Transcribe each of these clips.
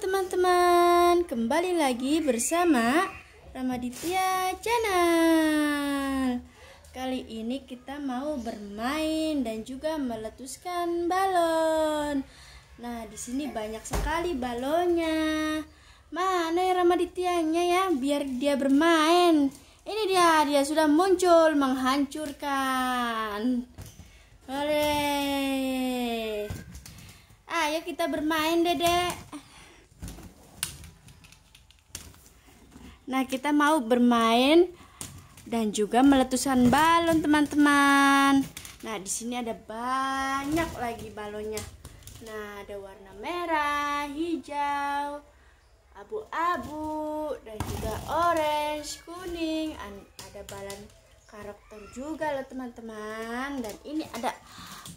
teman-teman, kembali lagi bersama Ramaditya Channel Kali ini kita mau bermain dan juga meletuskan balon Nah di sini banyak sekali balonnya Mana ya Ramadityanya ya, biar dia bermain Ini dia, dia sudah muncul menghancurkan Oleh Ayo kita bermain dedek Nah, kita mau bermain dan juga meletuskan balon, teman-teman. Nah, di sini ada banyak lagi balonnya. Nah, ada warna merah, hijau, abu-abu, dan juga orange, kuning. Ada balon karakter juga loh, teman-teman. Dan ini ada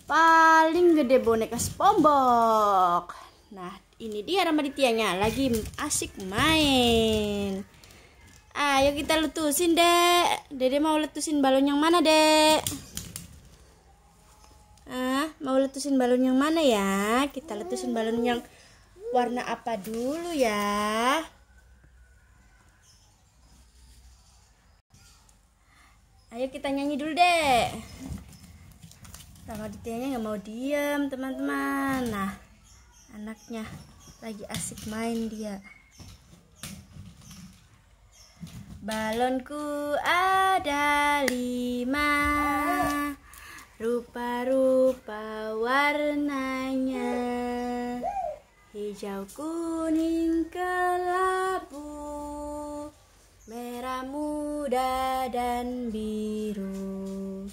paling gede boneka SpongeBob. Nah, ini dia Ramaditianya lagi asik main. Ayo kita letusin, Dek. Dede mau letusin balon yang mana, Dek? Ah, mau letusin balon yang mana ya? Kita letusin balon yang warna apa dulu ya? Ayo kita nyanyi dulu, Dek. Kalau ditanya gak mau diem, teman-teman. Nah, anaknya lagi asik main dia. Balonku ada lima Rupa-rupa warnanya Hijau kuning kelabu Merah muda dan biru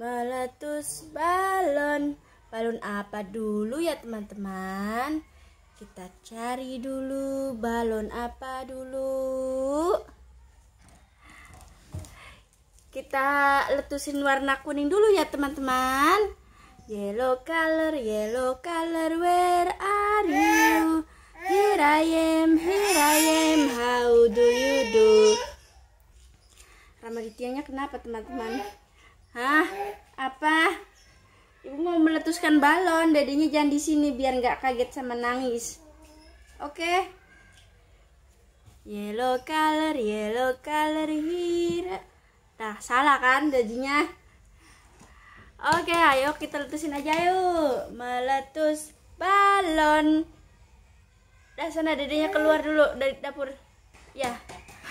Meletus balon Balon apa dulu ya teman-teman? Kita cari dulu balon apa dulu? kita letusin warna kuning dulu ya teman-teman yellow color yellow color where are you here I am here I am how do you do Ramaditianya kenapa teman-teman Hah apa Ibu mau meletuskan balon, dadinya jangan di sini biar nggak kaget sama nangis. Oke. Okay? Yellow color, yellow color here. Nah, salah kan jadinya. Oke, ayo kita letusin aja yuk. Meletus balon. Dah sana dedenya keluar dulu dari dapur. Ya.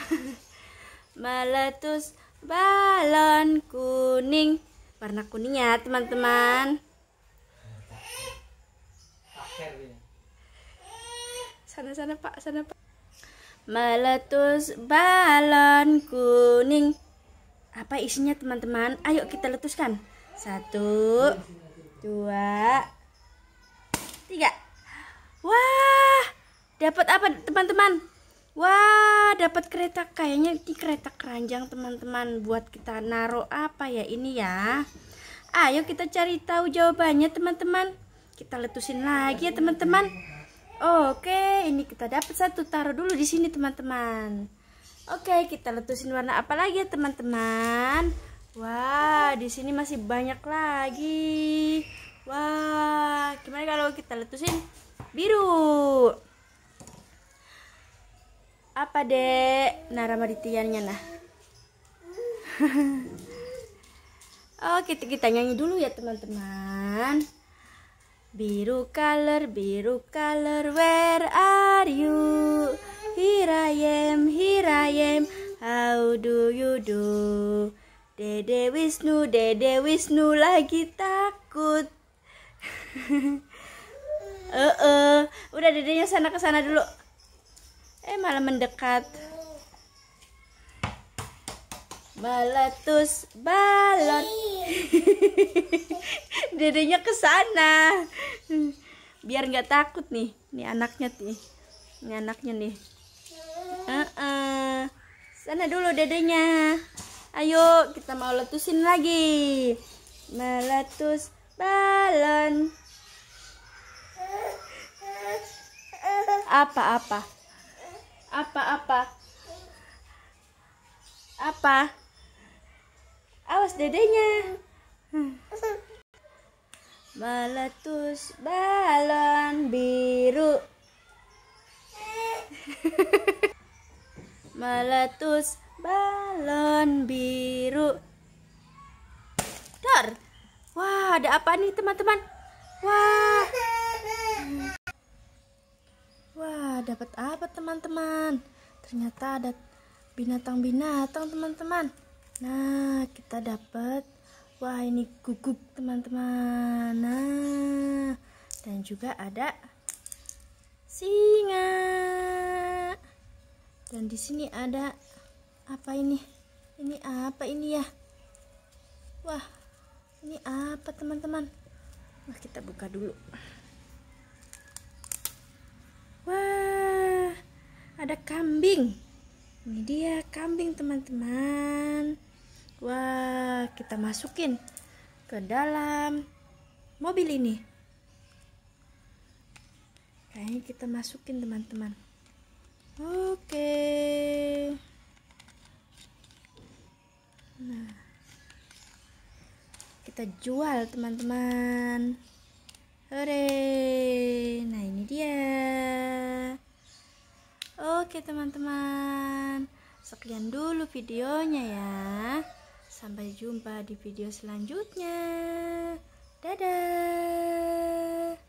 Meletus balon kuning. Warna kuning ya, teman-teman. Sana sana Pak, sana Pak. Meletus balon kuning. Apa isinya teman-teman? Ayo kita letuskan. Satu, dua, tiga. Wah, dapat apa teman-teman? Wah, dapat kereta kayaknya di kereta keranjang teman-teman buat kita naruh apa ya ini ya. Ayo kita cari tahu jawabannya teman-teman. Kita letusin lagi ya teman-teman. Oke, ini kita dapat satu taruh dulu di sini teman-teman. Oke, kita letusin warna apa lagi ya, teman-teman? Wah, di sini masih banyak lagi. Wah, gimana kalau kita letusin biru? Apa, Dek? Nah, Ramaditiannya nah. oh, kita kita nyanyi dulu ya, teman-teman. Biru color, biru color, where are you? Here I am, I am. How do you do? Dede Wisnu, Dede Wisnu lagi takut. Eh, uh -uh. udah dedenya sana ke sana dulu. Eh malah mendekat. Meletus balon. dedenya ke sana. Biar nggak takut nih, nih anaknya nih. Ini anaknya nih. Uh -uh. Sana dulu dedenya. Ayo, kita mau letusin lagi. Meletus balon. Apa-apa? Apa-apa? Apa? Awas dedenya. Meletus balon biru. meletus balon biru ter wah ada apa nih teman-teman wah wah dapat apa teman-teman ternyata ada binatang-binatang teman-teman nah kita dapat wah ini guguk teman-teman nah dan juga ada singa dan di sini ada apa ini ini apa ini ya wah ini apa teman-teman wah kita buka dulu wah ada kambing ini dia kambing teman-teman wah kita masukin ke dalam mobil ini kayaknya kita masukin teman-teman oke nah kita jual teman-teman hore nah ini dia oke teman-teman sekian dulu videonya ya sampai jumpa di video selanjutnya dadah